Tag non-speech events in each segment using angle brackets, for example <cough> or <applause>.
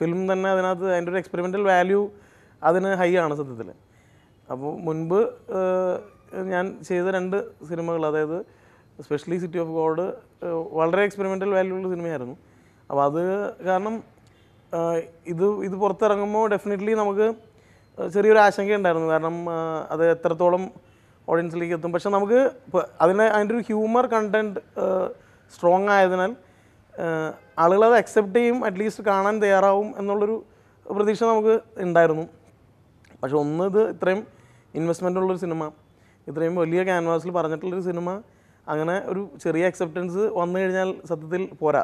film തന്നെ അതിനകത്ത് അതിൻ്റെ ഒരു എക്സ്പെരിമെൻ്റൽ വാല്യൂ അതിന് ഹൈ ആണ് സത്യത്തിൽ അപ്പോൾ മുൻപ് ഞാൻ ചെയ്ത രണ്ട് സിനിമകൾ അതായത് സ്പെഷ്യലി സിറ്റി ഓഫ് ഗോഡ് വളരെ എക്സ്പെരിമെൻ്റൽ വാല്യൂ ഉള്ള സിനിമയായിരുന്നു അപ്പോൾ അത് കാരണം ഇത് ഇത് പുറത്തിറങ്ങുമ്പോൾ ഡെഫിനറ്റ്ലി നമുക്ക് ചെറിയൊരു ആശങ്കയുണ്ടായിരുന്നു കാരണം അത് എത്രത്തോളം ഓഡിയൻസിലേക്ക് എത്തും പക്ഷെ നമുക്ക് അതിന് അതിൻ്റെ ഒരു ഹ്യൂമർ കണ്ടൻറ്റ് സ്ട്രോങ് ആയതിനാൽ അത് അക്സെപ്റ്റ് ചെയ്യും അറ്റ്ലീസ്റ്റ് കാണാൻ തയ്യാറാവും എന്നുള്ളൊരു പ്രതീക്ഷ നമുക്ക് ഉണ്ടായിരുന്നു പക്ഷെ ഒന്ന് ഇത് ഇത്രയും ഇൻവെസ്റ്റ്മെൻ്റ് ഉള്ളൊരു സിനിമ ഇത്രയും വലിയ ക്യാൻവാസിൽ പറഞ്ഞിട്ടുള്ളൊരു സിനിമ അങ്ങനെ ഒരു ചെറിയ അക്സെപ്റ്റൻസ് വന്നു കഴിഞ്ഞാൽ സത്യത്തിൽ പോരാ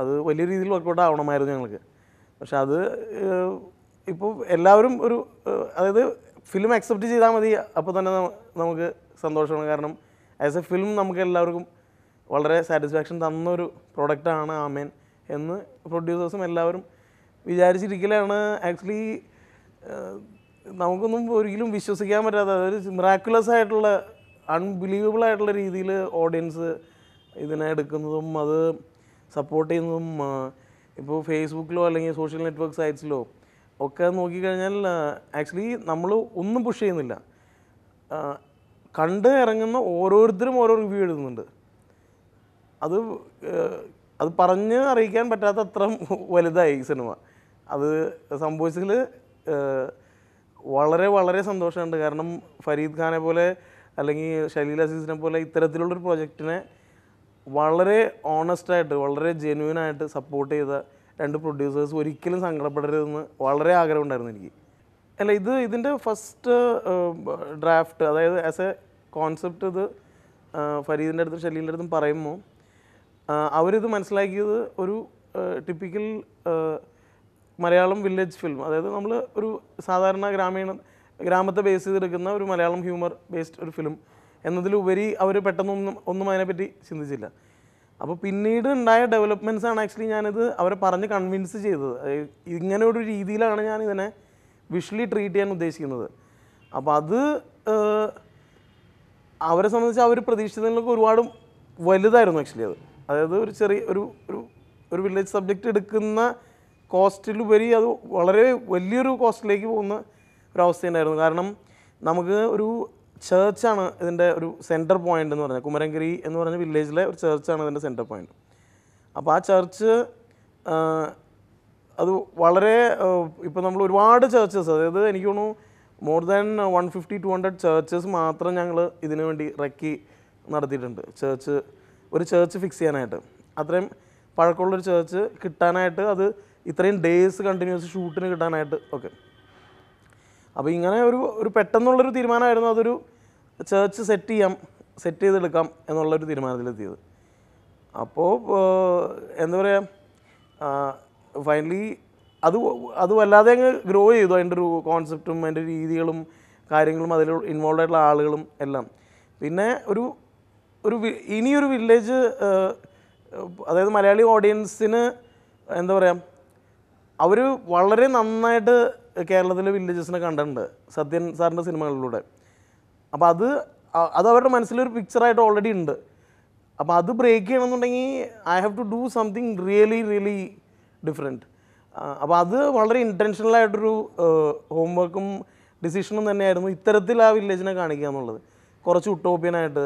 അത് വലിയ രീതിയിൽ വർക്കൗട്ട് ആവണമായിരുന്നു ഞങ്ങൾക്ക് പക്ഷെ അത് ഇപ്പോൾ എല്ലാവരും ഒരു അതായത് ഫിലിം അക്സെപ്റ്റ് ചെയ്താൽ മതി അപ്പോൾ തന്നെ നമുക്ക് സന്തോഷമാണ് കാരണം ആസ് എ ഫിലിം നമുക്ക് എല്ലാവർക്കും വളരെ സാറ്റിസ്ഫാക്ഷൻ തന്നൊരു പ്രോഡക്റ്റാണ് ആമേൻ എന്ന് പ്രൊഡ്യൂസേഴ്സും എല്ലാവരും വിചാരിച്ചിരിക്കലാണ് ആക്ച്വലി നമുക്കൊന്നും ഒരിക്കലും വിശ്വസിക്കാൻ പറ്റാത്ത ഒരു മിറാക്കുലസ് ആയിട്ടുള്ള അൺബിലീവബിൾ ആയിട്ടുള്ള രീതിയിൽ ഓഡിയൻസ് ഇതിനെ എടുക്കുന്നതും അത് സപ്പോർട്ട് ചെയ്യുന്നതും ഇപ്പോൾ ഫേസ്ബുക്കിലോ അല്ലെങ്കിൽ സോഷ്യൽ നെറ്റ്വർക്ക് സൈറ്റ്സിലോ ഒക്കെ നോക്കിക്കഴിഞ്ഞാൽ ആക്ച്വലി നമ്മൾ ഒന്നും പുഷ് ചെയ്യുന്നില്ല കണ്ട് ഇറങ്ങുന്ന ഓരോരുത്തരും ഓരോ റിവ്യൂ എഴുതുന്നുണ്ട് അത് അത് പറഞ്ഞ് അറിയിക്കാൻ പറ്റാത്ത അത്ര വലുതായി ഈ സിനിമ അത് സംഭവിച്ചതിൽ വളരെ വളരെ സന്തോഷമുണ്ട് കാരണം ഫരീദ് ഖാനെ പോലെ അല്ലെങ്കിൽ ഷലീൽ അസീസിനെ പോലെ ഇത്തരത്തിലുള്ളൊരു പ്രോജക്റ്റിനെ വളരെ ഓണസ്റ്റായിട്ട് വളരെ ആയിട്ട് സപ്പോർട്ട് ചെയ്ത രണ്ട് പ്രൊഡ്യൂസേഴ്സ് ഒരിക്കലും സങ്കടപ്പെടരുതെന്ന് വളരെ ആഗ്രഹമുണ്ടായിരുന്നു എനിക്ക് അല്ല ഇത് ഇതിൻ്റെ ഫസ്റ്റ് ഡ്രാഫ്റ്റ് അതായത് ആസ് എ കോൺസെപ്റ്റ് ഇത് ഫരീദിൻ്റെ അടുത്തും ഷലീലിൻ്റെ അടുത്തും പറയുമ്പോൾ അവരിത് മനസ്സിലാക്കിയത് ഒരു ടിപ്പിക്കൽ മലയാളം വില്ലേജ് ഫിലിം അതായത് നമ്മൾ ഒരു സാധാരണ ഗ്രാമീണ ഗ്രാമത്തെ ബേസ് ചെയ്തെടുക്കുന്ന ഒരു മലയാളം ഹ്യൂമർ ബേസ്ഡ് ഒരു ഫിലിം എന്നതിലുപരി അവർ പെട്ടെന്നൊന്നും ഒന്നും അതിനെപ്പറ്റി ചിന്തിച്ചില്ല അപ്പോൾ പിന്നീട് ഉണ്ടായ ഡെവലപ്മെൻറ്റ്സ് ആണ് ആക്ച്വലി ഞാനിത് അവരെ പറഞ്ഞ് കൺവിൻസ് ചെയ്തത് ഇങ്ങനെ ഒരു രീതിയിലാണ് ഞാൻ ഇതിനെ വിഷ്വലി ട്രീറ്റ് ചെയ്യാൻ ഉദ്ദേശിക്കുന്നത് അപ്പോൾ അത് അവരെ സംബന്ധിച്ച് അവർ പ്രതീക്ഷിച്ചതിനൊക്കെ ഒരുപാട് വലുതായിരുന്നു ആക്ച്വലി അത് അതായത് ഒരു ചെറിയ ഒരു ഒരു ഒരു വില്ലേജ് സബ്ജക്റ്റ് എടുക്കുന്ന കോസ്റ്റിലുപരി അത് വളരെ വലിയൊരു കോസ്റ്റിലേക്ക് പോകുന്ന ഒരു ഉണ്ടായിരുന്നു കാരണം നമുക്ക് ഒരു ചേർച്ചാണ് ഇതിൻ്റെ ഒരു സെൻറ്റർ പോയിൻ്റ് എന്ന് പറഞ്ഞാൽ കുമരംഗിരി എന്ന് പറഞ്ഞ വില്ലേജിലെ ഒരു ചേർച്ചാണ് ഇതിൻ്റെ സെൻറ്റർ പോയിൻ്റ് അപ്പോൾ ആ ചർച്ച് അത് വളരെ ഇപ്പോൾ നമ്മൾ ഒരുപാട് ചേർച്ചസ് അതായത് എനിക്ക് തോന്നുന്നു more than one fifty to hundred churches മാത്രം ഞങ്ങൾ ഇതിനു വേണ്ടി റെക്കി നടത്തിയിട്ടുണ്ട് ചേർച്ച് ഒരു ചേർച്ച് ഫിക്സ് ചെയ്യാനായിട്ട് അത്രയും പഴക്കമുള്ളൊരു ചേർച്ച് കിട്ടാനായിട്ട് അത് ഇത്രയും ഡേയ്സ് കണ്ടിന്യൂസ് ഷൂട്ടിന് കിട്ടാനായിട്ട് ഓക്കെ അപ്പോൾ ഇങ്ങനെ ഒരു ഒരു പെട്ടെന്നുള്ളൊരു തീരുമാനമായിരുന്നു അതൊരു ചേർച്ച് സെറ്റ് ചെയ്യാം സെറ്റ് ചെയ്തെടുക്കാം എന്നുള്ളൊരു തീരുമാനത്തിലെത്തിയത് അപ്പോൾ എന്താ പറയുക ഫൈനലി അത് അത് വല്ലാതെ അങ്ങ് ഗ്രോ ചെയ്തു അതിൻ്റെ ഒരു കോൺസെപ്റ്റും അതിൻ്റെ രീതികളും കാര്യങ്ങളും അതിൽ ഇൻവോൾവ് ആയിട്ടുള്ള ആളുകളും എല്ലാം പിന്നെ ഒരു ഒരു ഇനിയൊരു വില്ലേജ് അതായത് മലയാളി ഓഡിയൻസിന് എന്താ പറയുക അവർ വളരെ നന്നായിട്ട് കേരളത്തിലെ വില്ലേജസിനെ കണ്ടിട്ടുണ്ട് സത്യൻ സാറിൻ്റെ സിനിമകളിലൂടെ അപ്പോൾ അത് അത് അവരുടെ മനസ്സിലൊരു പിക്ചറായിട്ട് ഓൾറെഡി ഉണ്ട് അപ്പോൾ അത് ബ്രേക്ക് ചെയ്യണമെന്നുണ്ടെങ്കിൽ I have to do something really really different അപ്പോൾ അത് വളരെ ഇൻറ്റൻഷണലായിട്ടൊരു ഹോംവർക്കും ഡിസിഷനും തന്നെയായിരുന്നു ഇത്തരത്തിൽ ആ വില്ലേജിനെ കാണിക്കുക എന്നുള്ളത് കുറച്ച് ഉട്ടോപ്യനായിട്ട്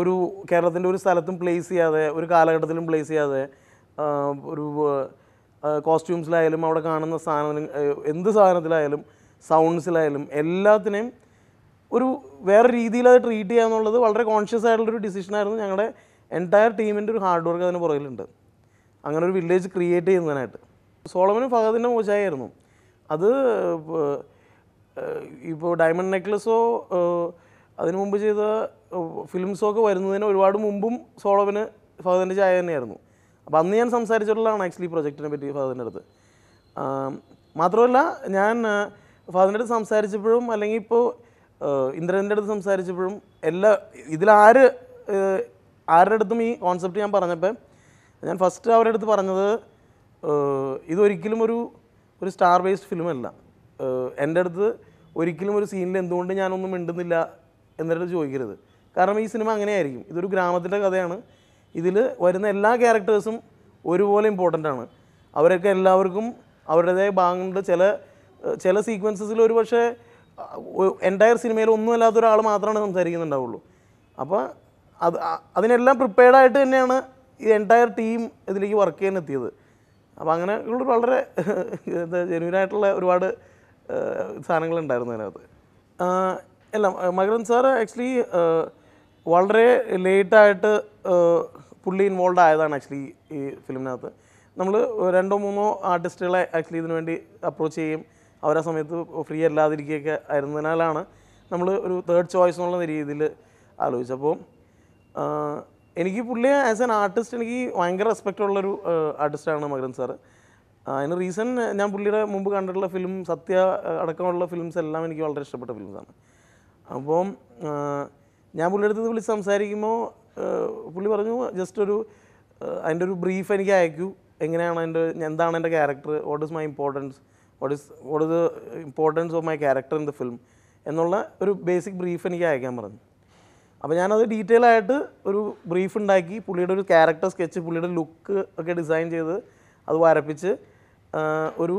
ഒരു കേരളത്തിൻ്റെ ഒരു സ്ഥലത്തും പ്ലേസ് ചെയ്യാതെ ഒരു കാലഘട്ടത്തിലും പ്ലേസ് ചെയ്യാതെ ഒരു കോസ്റ്റ്യൂംസിലായാലും അവിടെ കാണുന്ന സാധനം എന്ത് സാധനത്തിലായാലും സൗണ്ട്സിലായാലും എല്ലാത്തിനെയും ഒരു വേറെ രീതിയിൽ അത് ട്രീറ്റ് ചെയ്യുക എന്നുള്ളത് വളരെ കോൺഷ്യസ് ആയിട്ടുള്ളൊരു ഡിസിഷനായിരുന്നു ഞങ്ങളുടെ എൻറ്റയർ ടീമിൻ്റെ ഒരു ഹാർഡ് വർക്ക് അതിന് പുറകിലുണ്ട് അങ്ങനെ ഒരു വില്ലേജ് ക്രിയേറ്റ് ചെയ്യുന്നതിനായിട്ട് സോളമനും ഫഹദിൻ്റെ മോശമായിരുന്നു അത് ഇപ്പോൾ ഡയമണ്ട് നെക്ലസോ അതിനു മുമ്പ് ചെയ്ത ഫിലിംസൊക്കെ വരുന്നതിന് ഒരുപാട് മുമ്പും സോളോവിന് ഫഹദിൻ്റെ ചായ തന്നെയായിരുന്നു അപ്പോൾ അന്ന് ഞാൻ സംസാരിച്ചിട്ടുള്ളതാണ് ആക്ച്വലി പ്രൊജക്റ്റിനെ പറ്റി ഫഹദിൻ്റെ അടുത്ത് മാത്രമല്ല ഞാൻ ഫഹദിൻ്റെ അടുത്ത് സംസാരിച്ചപ്പോഴും അല്ലെങ്കിൽ ഇപ്പോൾ ഇന്ദ്രൻ്റെ അടുത്ത് സംസാരിച്ചപ്പോഴും എല്ലാ ഇതിലാര് ആരുടെ അടുത്തും ഈ കോൺസെപ്റ്റ് ഞാൻ പറഞ്ഞപ്പോൾ ഞാൻ ഫസ്റ്റ് അവരുടെ അടുത്ത് പറഞ്ഞത് ഇതൊരിക്കലും ഒരു ഒരു സ്റ്റാർ ബേസ്ഡ് ഫിലിമല്ല എൻ്റെ അടുത്ത് ഒരിക്കലും ഒരു സീനിൽ എന്തുകൊണ്ട് ഞാനൊന്നും മിണ്ടുന്നില്ല എന്നിട്ട് ചോദിക്കരുത് കാരണം ഈ സിനിമ അങ്ങനെയായിരിക്കും ഇതൊരു ഗ്രാമത്തിൻ്റെ കഥയാണ് ഇതിൽ വരുന്ന എല്ലാ ക്യാരക്ടേഴ്സും ഒരുപോലെ ഇമ്പോർട്ടൻ്റ് ആണ് അവരൊക്കെ എല്ലാവർക്കും അവരുടേതായ ഭാഗങ്ങളുടെ ചില ചില സീക്വൻസസിൽ ഒരു പക്ഷേ എൻറ്റയർ സിനിമയിൽ ഒന്നുമല്ലാത്ത ഒരാൾ മാത്രമാണ് സംസാരിക്കുന്നുണ്ടാവുള്ളൂ അപ്പോൾ അത് അതിനെല്ലാം പ്രിപ്പയർഡായിട്ട് തന്നെയാണ് ഈ എൻറ്റയർ ടീം ഇതിലേക്ക് വർക്ക് ചെയ്യാൻ എത്തിയത് അപ്പോൾ അങ്ങനെ വളരെ എന്താ ജെന്യൂനായിട്ടുള്ള ഒരുപാട് സാധനങ്ങളുണ്ടായിരുന്നു അതിനകത്ത് എല്ലാം മകരൻ സാർ ആക്ച്വലി വളരെ ലേറ്റായിട്ട് പുള്ളി ഇൻവോൾവ് ആയതാണ് ആക്ച്വലി ഈ ഫിലിമിനകത്ത് നമ്മൾ രണ്ടോ മൂന്നോ ആർട്ടിസ്റ്റുകളെ ആക്ച്വലി ഇതിനു വേണ്ടി അപ്രോച്ച് ചെയ്യും അവരാ സമയത്ത് ഫ്രീ അല്ലാതിരിക്കുകയൊക്കെ ആയിരുന്നതിനാലാണ് നമ്മൾ ഒരു തേർഡ് ചോയ്സ് എന്നുള്ള രീതിയിൽ ആലോചിച്ചത് അപ്പോൾ എനിക്ക് പുള്ളിയെ ആസ് എൻ ആർട്ടിസ്റ്റ് എനിക്ക് ഭയങ്കര റെസ്പെക്റ്റ് ഉള്ളൊരു ആർട്ടിസ്റ്റാണ് മകരൻ സാർ അതിന് റീസൺ ഞാൻ പുള്ളിയുടെ മുമ്പ് കണ്ടിട്ടുള്ള ഫിലിം സത്യ അടക്കമുള്ള ഫിലിംസ് എല്ലാം എനിക്ക് വളരെ ഇഷ്ടപ്പെട്ട ഫിലിംസാണ് അപ്പം ഞാൻ പുള്ളിയുടെ അടുത്ത് വിളിച്ച് സംസാരിക്കുമ്പോൾ പുള്ളി പറഞ്ഞു ജസ്റ്റ് ഒരു അതിൻ്റെ ഒരു ബ്രീഫ് എനിക്ക് അയക്കൂ എങ്ങനെയാണ് എൻ്റെ എന്താണ് എൻ്റെ character what is my importance what is what is the importance of my character in the film എന്നുള്ള ഒരു ബേസിക് ബ്രീഫ് എനിക്ക് അയക്കാൻ പറഞ്ഞു അപ്പോൾ ഞാനത് ഡീറ്റെയിൽ ആയിട്ട് ഒരു ബ്രീഫ് ഉണ്ടാക്കി പുള്ളിയുടെ ഒരു ക്യാരക്ടർ സ്കെച്ച് പുള്ളിയുടെ ലുക്ക് ഒക്കെ ഡിസൈൻ ചെയ്ത് അത് വരപ്പിച്ച് ഒരു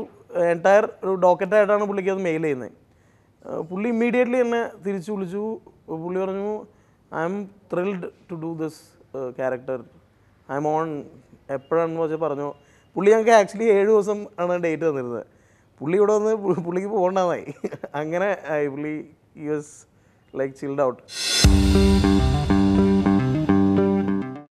എൻറ്റയർ ഒരു ഡോക്കറ്റായിട്ടാണ് പുള്ളിക്ക് അത് മെയിൽ ചെയ്യുന്നത് പുള്ളി ഇമ്മീഡിയറ്റ്ലി എന്നെ തിരിച്ചു വിളിച്ചു പുള്ളി പറഞ്ഞു I'm thrilled to do this character I'm on എപ്പോഴാണെന്ന് വെച്ചാൽ പറഞ്ഞു പുള്ളി ഞങ്ങൾക്ക് ആക്ച്വലി ഏഴ് ദിവസം ആണ് ഡേറ്റ് തന്നിരുന്നത് പുള്ളി ഇവിടെ വന്ന് പുള്ളിക്ക് പോകണ്ടെന്നായി <laughs> അങ്ങനെ ഐ പുള്ളി U S like chilled out